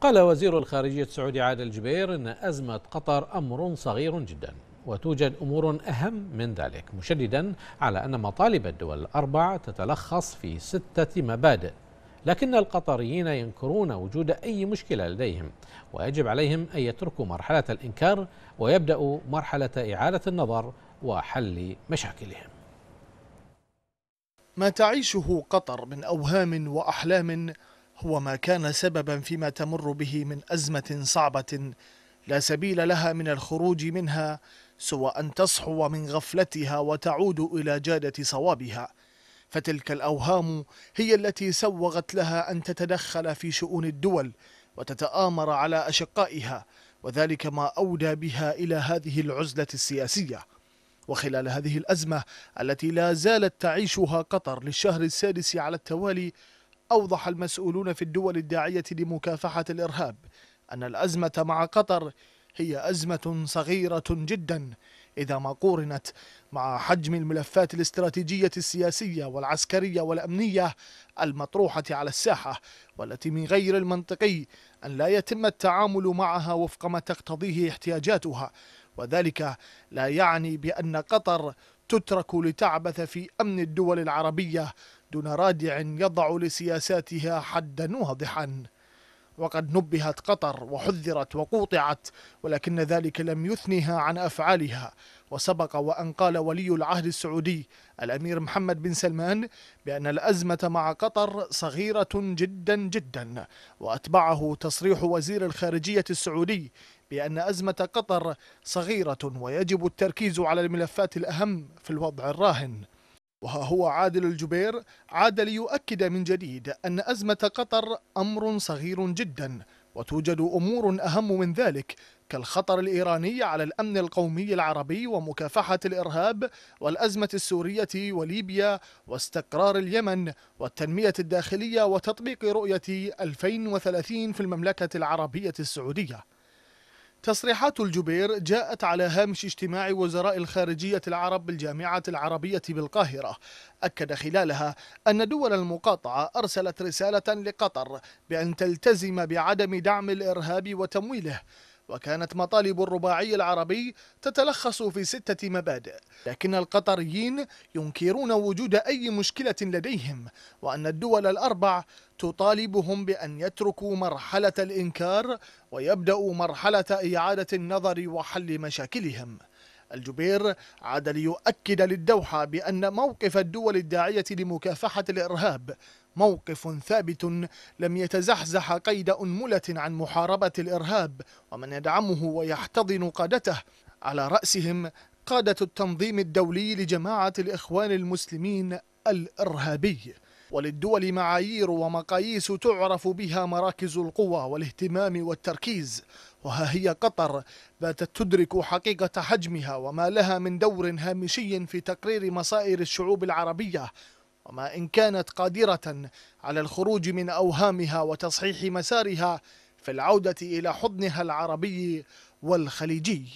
قال وزير الخارجية السعودي عادل جبير أن أزمة قطر أمر صغير جدا وتوجد أمور أهم من ذلك مشددا على أن مطالب الدول الأربع تتلخص في ستة مبادئ لكن القطريين ينكرون وجود أي مشكلة لديهم ويجب عليهم أن يتركوا مرحلة الإنكار ويبدأوا مرحلة إعادة النظر وحل مشاكلهم ما تعيشه قطر من أوهام وأحلام هو ما كان سببا فيما تمر به من أزمة صعبة لا سبيل لها من الخروج منها سوى أن تصحو من غفلتها وتعود إلى جادة صوابها فتلك الأوهام هي التي سوغت لها أن تتدخل في شؤون الدول وتتآمر على أشقائها وذلك ما أودى بها إلى هذه العزلة السياسية وخلال هذه الأزمة التي لا زالت تعيشها قطر للشهر السادس على التوالي أوضح المسؤولون في الدول الداعية لمكافحة الإرهاب أن الأزمة مع قطر هي أزمة صغيرة جدا إذا ما قورنت مع حجم الملفات الاستراتيجية السياسية والعسكرية والأمنية المطروحة على الساحة والتي من غير المنطقي أن لا يتم التعامل معها وفق ما تقتضيه احتياجاتها وذلك لا يعني بأن قطر تترك لتعبث في أمن الدول العربية دون رادع يضع لسياساتها حدا واضحا وقد نبهت قطر وحذرت وقوطعت ولكن ذلك لم يثنها عن أفعالها وسبق وأن قال ولي العهد السعودي الأمير محمد بن سلمان بأن الأزمة مع قطر صغيرة جدا جدا وأتبعه تصريح وزير الخارجية السعودي بأن أزمة قطر صغيرة ويجب التركيز على الملفات الأهم في الوضع الراهن وهو عادل الجبير عاد ليؤكد من جديد أن أزمة قطر أمر صغير جدا وتوجد أمور أهم من ذلك كالخطر الإيراني على الأمن القومي العربي ومكافحة الإرهاب والأزمة السورية وليبيا واستقرار اليمن والتنمية الداخلية وتطبيق رؤية 2030 في المملكة العربية السعودية تصريحات الجبير جاءت على هامش اجتماع وزراء الخارجية العرب بالجامعة العربية بالقاهرة أكد خلالها أن دول المقاطعة أرسلت رسالة لقطر بأن تلتزم بعدم دعم الإرهاب وتمويله وكانت مطالب الرباعي العربي تتلخص في ستة مبادئ لكن القطريين ينكرون وجود أي مشكلة لديهم وأن الدول الأربع تطالبهم بأن يتركوا مرحلة الإنكار ويبدأوا مرحلة إعادة النظر وحل مشاكلهم الجبير عاد ليؤكد للدوحة بأن موقف الدول الداعية لمكافحة الإرهاب موقف ثابت لم يتزحزح قيد أنملة عن محاربة الإرهاب ومن يدعمه ويحتضن قادته على رأسهم قادة التنظيم الدولي لجماعة الإخوان المسلمين الإرهابي وللدول معايير ومقاييس تعرف بها مراكز القوى والاهتمام والتركيز وها هي قطر باتت تدرك حقيقة حجمها وما لها من دور هامشي في تقرير مصائر الشعوب العربية وما إن كانت قادرة على الخروج من أوهامها وتصحيح مسارها في العودة إلى حضنها العربي والخليجي